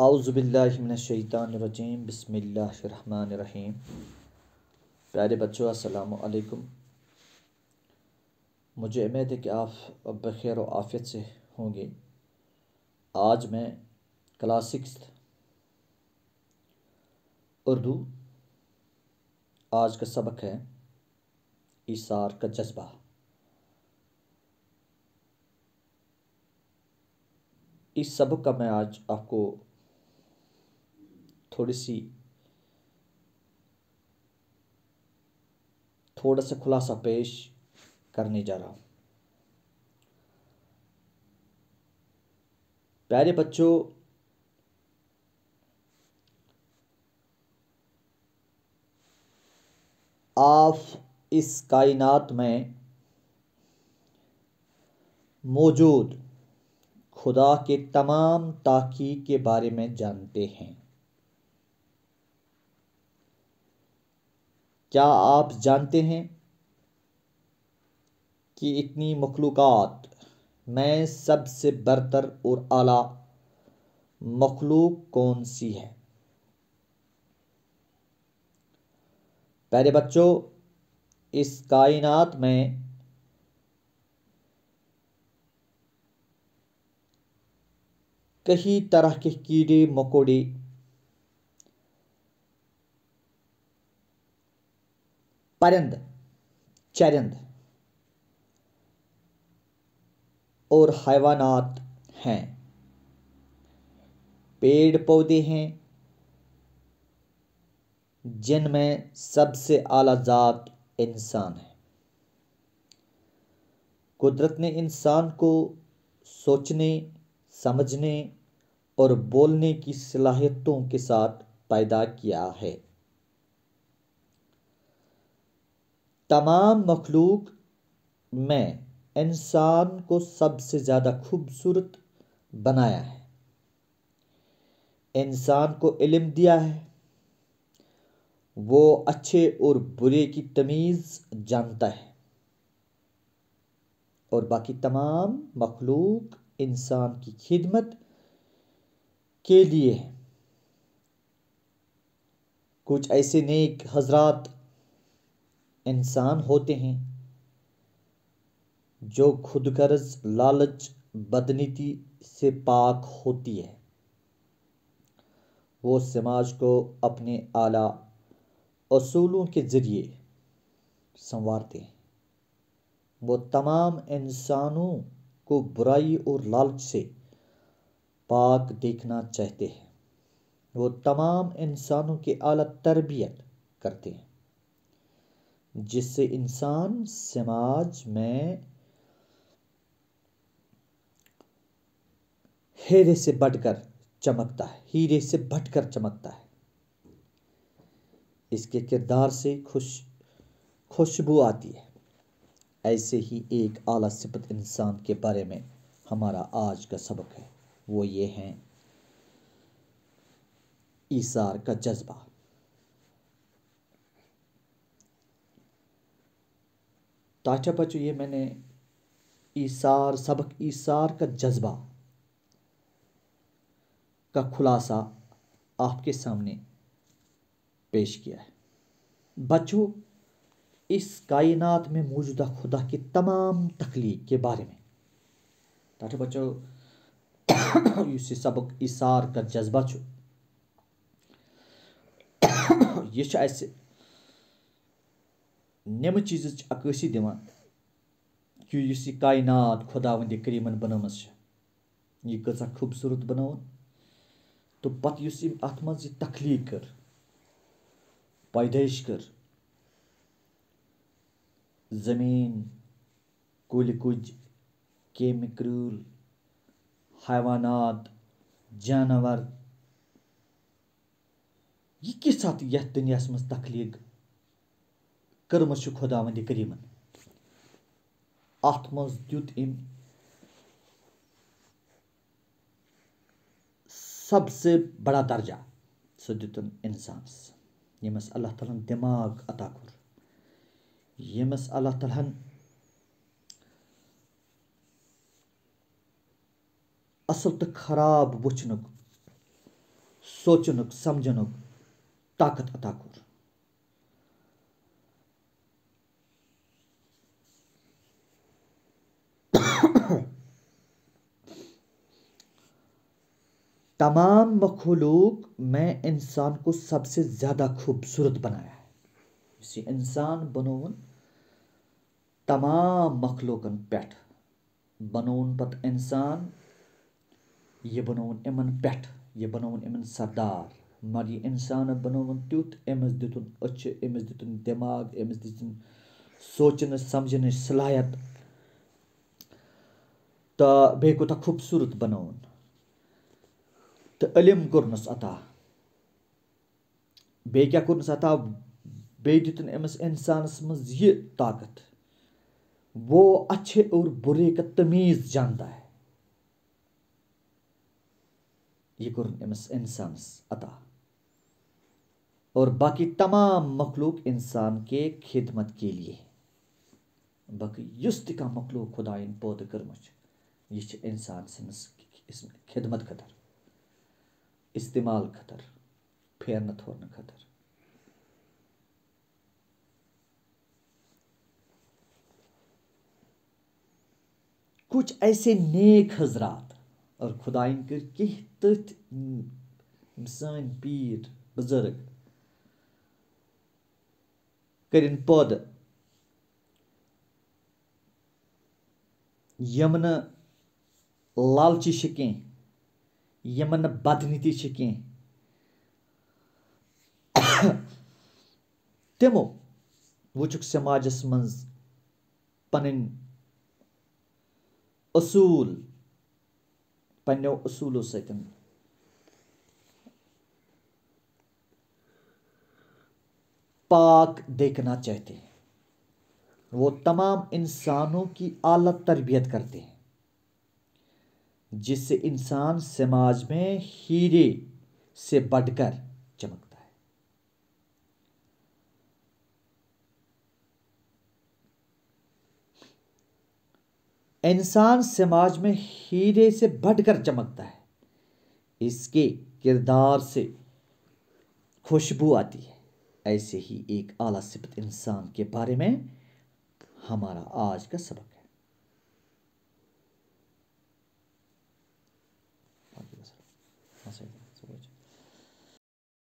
आउज़बिल्लिमिनशैतानरजीम बसमीम प्यारे बच्चों असलकुम मुझे उम्मीद है कि आप बखैर व आफियत से होंगे आज मैं क्लास सिक्स उर्दू आज का सबक है इसार का जज्बा इस सबक का मैं आज आपको थोड़ी सी थोड़ा सा खुलासा पेश करने जा रहा हूं प्यारे बच्चों आप इस कायनात में मौजूद खुदा के तमाम ताकी के बारे में जानते हैं क्या आप जानते हैं कि इतनी मखलूक़ात में सबसे बरतर और आला मखलूक कौन सी है पहले बच्चों इस कायनात में कई तरह के कीड़े मकोड़े परंद चरंद और हैवानात हैं पेड़ पौधे हैं जिनमें सबसे आला ज़ात इंसान है कुदरत ने इंसान को सोचने समझने और बोलने की सलाहियतों के साथ पैदा किया है तमाम मखलूक में इंसान को सबसे ज़्यादा खूबसूरत बनाया है इंसान को इलम दिया है वो अच्छे और बुरे की तमीज़ जानता है और बाकी तमाम मखलूक इंसान की खिदमत के लिए कुछ ऐसे नेक हजरात इंसान होते हैं जो खुद गर्ज लालच बदनीति से पाक होती है वो समाज को अपने आला असूलों के ज़रिए संवारते हैं वो तमाम इंसानों को बुराई और लालच से पाक देखना चाहते हैं वो तमाम इंसानों की अली तरबियत करते हैं जिससे इंसान समाज में हीरे से बढ़कर चमकता है हीरे से बढ़कर चमकता है इसके किरदार से खुश खुशबू आती है ऐसे ही एक आला सिपत इंसान के बारे में हमारा आज का सबक है वो ये हैं ईसार का जज्बा ताचा बचो ये मैंने ईसार सबक ईसार का जज्बा का खुलासा आपके सामने पेश किया है बच्चों इस कायनात में मौजूदा खुदा की तमाम तकलीफ के बारे में टाटा बच्चों इस सबक इसार का जज्बा छो यह ऐसे نعمہِ چیٖزٕچ عکٲسی دِوان کہِ یُس یہِ کاینات خۄداوٕنٛدِ کریٖمَن بَنٲومٕژ چھِ یہِ کۭژاہ خوٗبصوٗرت بَنٲوٕن تہٕ پَتہٕ یُس یہِ اَتھ منٛز یہِ تخلیٖق کٔر پیدٲیِش کٔر زٔمیٖن کُلۍ کُج کیٚمۍ کرٛیٖل حیوانات جاناوار یہِ کِژھ اَتھ یَتھ دُنیاہَس منٛز تخلیٖق کٔرمٕژ چھِ خۄداوندِ کریٖمَن اَتھ منٛز دیُت أمۍ سب سے بڑا درجہ سُہ دیُتُن اِنسانَس ییٚمِس اللہ تعالیٰ ہَن دٮ۪ماغ عطا کوٚر ییٚمِس اللہ تعالیٰ ہَن اَصٕل تہٕ خراب وٕچھنُک سونٛچنُک سَمجھنُک طاقت عطا کوٚر तमाम मखलूक में इंसान को सबसे ज़्यादा खूबसूरत बनाया है इंसान बनोन तमाम मखलूकन पे बनोन पत इंसान ये बनोन इमन पे ये बनोन इमन सरदार मगर यह इंसान बनोन तुत अमस दुन अच्छे अमस दुन दिमाग अमस दुन सोचन समझन सलाहत तो बे कूत खूबसूरत बनोन तो इलम कोरनस अता बे क्या कोरनस अता बे दितन एमस इंसानस मज ये ताकत वो अच्छे और बुरे का तमीज जानता है ये कुरन एमस इंसानस अता और बाकी तमाम मखलूक इंसान के खिदमत के लिए बाकी युस तह खुदा पौद कर्म यह इंसान सज खिदमत खतर इस्तेमाल ख़तर फेरन थोरन ख़तर कुछ ऐसे नेक हजरात और खुदाइन कर कह तथ सन पीर बुजुर्ग करिन पद यम लालची कह यमन बदनीति से किए डेमो वो측 સમાજismen पणिन اصول પનો اصولો સકન پاک દેખના ચાહતે વો તમામ ઇન્સાનો કી આલા તરબિયત કરતે जिससे इंसान समाज में हीरे से बढ़कर चमकता है इंसान समाज में हीरे से बढ़कर चमकता है इसके किरदार से खुशबू आती है ऐसे ही एक आला सिपत इंसान के बारे में हमारा आज का सबक